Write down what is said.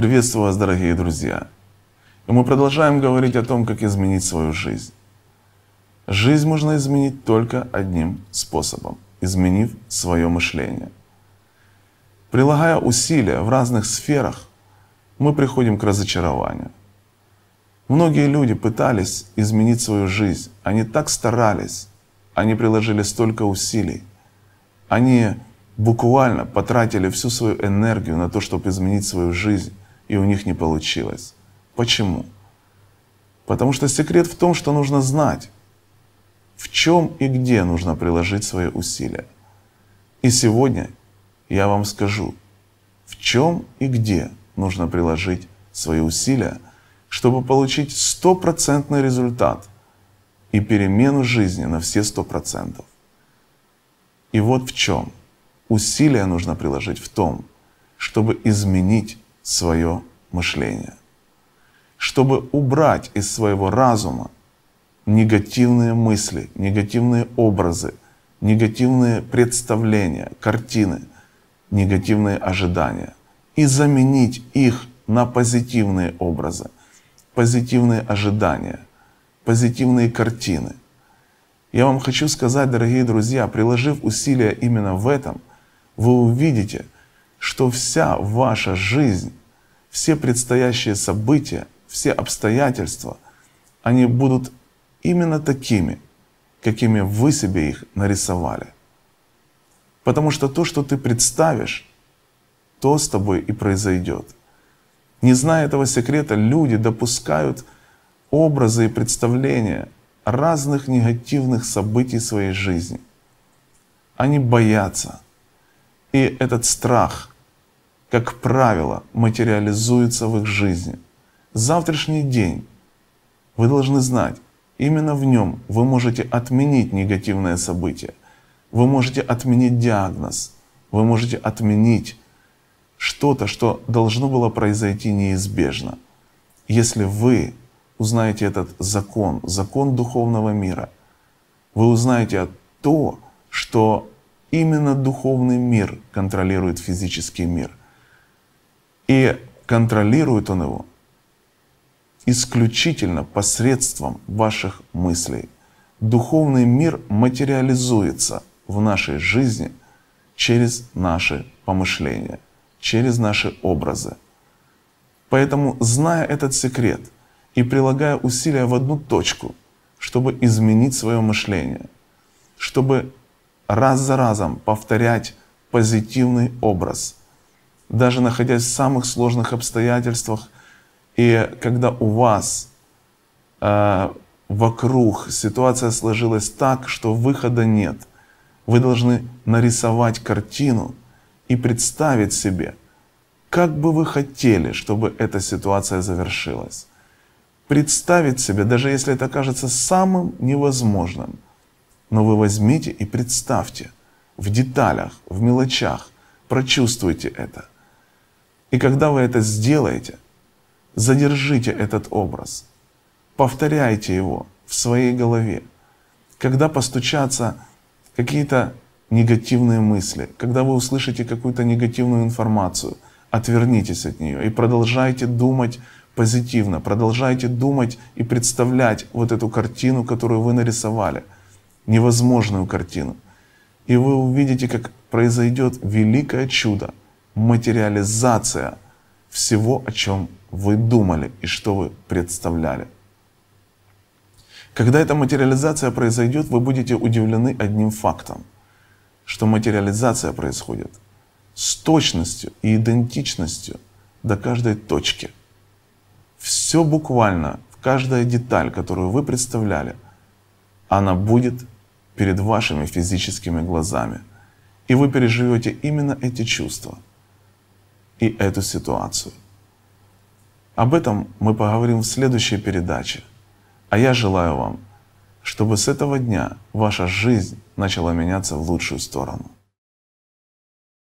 Приветствую вас, дорогие друзья! И мы продолжаем говорить о том, как изменить свою жизнь. Жизнь можно изменить только одним способом – изменив свое мышление. Прилагая усилия в разных сферах, мы приходим к разочарованию. Многие люди пытались изменить свою жизнь, они так старались, они приложили столько усилий, они буквально потратили всю свою энергию на то, чтобы изменить свою жизнь, и у них не получилось. Почему? Потому что секрет в том, что нужно знать, в чем и где нужно приложить свои усилия. И сегодня я вам скажу, в чем и где нужно приложить свои усилия, чтобы получить стопроцентный результат и перемену жизни на все сто процентов. И вот в чем. Усилия нужно приложить в том, чтобы изменить свое мышление, чтобы убрать из своего разума негативные мысли, негативные образы, негативные представления, картины, негативные ожидания и заменить их на позитивные образы, позитивные ожидания, позитивные картины. Я вам хочу сказать, дорогие друзья, приложив усилия именно в этом, вы увидите – что вся ваша жизнь, все предстоящие события, все обстоятельства, они будут именно такими, какими вы себе их нарисовали. Потому что то, что ты представишь, то с тобой и произойдет. Не зная этого секрета, люди допускают образы и представления разных негативных событий своей жизни. Они боятся. И этот страх как правило, материализуется в их жизни. Завтрашний день вы должны знать, именно в нем вы можете отменить негативное событие, вы можете отменить диагноз, вы можете отменить что-то, что должно было произойти неизбежно. Если вы узнаете этот закон, закон духовного мира, вы узнаете то, что именно духовный мир контролирует физический мир. И контролирует он его исключительно посредством ваших мыслей. Духовный мир материализуется в нашей жизни через наши помышления, через наши образы. Поэтому, зная этот секрет и прилагая усилия в одну точку, чтобы изменить свое мышление, чтобы раз за разом повторять позитивный образ – даже находясь в самых сложных обстоятельствах, и когда у вас э, вокруг ситуация сложилась так, что выхода нет, вы должны нарисовать картину и представить себе, как бы вы хотели, чтобы эта ситуация завершилась. Представить себе, даже если это кажется самым невозможным, но вы возьмите и представьте в деталях, в мелочах, прочувствуйте это – и когда вы это сделаете, задержите этот образ, повторяйте его в своей голове. Когда постучатся какие-то негативные мысли, когда вы услышите какую-то негативную информацию, отвернитесь от нее и продолжайте думать позитивно, продолжайте думать и представлять вот эту картину, которую вы нарисовали, невозможную картину. И вы увидите, как произойдет великое чудо, материализация всего, о чем вы думали и что вы представляли. Когда эта материализация произойдет, вы будете удивлены одним фактом, что материализация происходит с точностью и идентичностью до каждой точки. Все буквально, каждая деталь, которую вы представляли, она будет перед вашими физическими глазами. И вы переживете именно эти чувства – и эту ситуацию. Об этом мы поговорим в следующей передаче. А я желаю вам, чтобы с этого дня ваша жизнь начала меняться в лучшую сторону.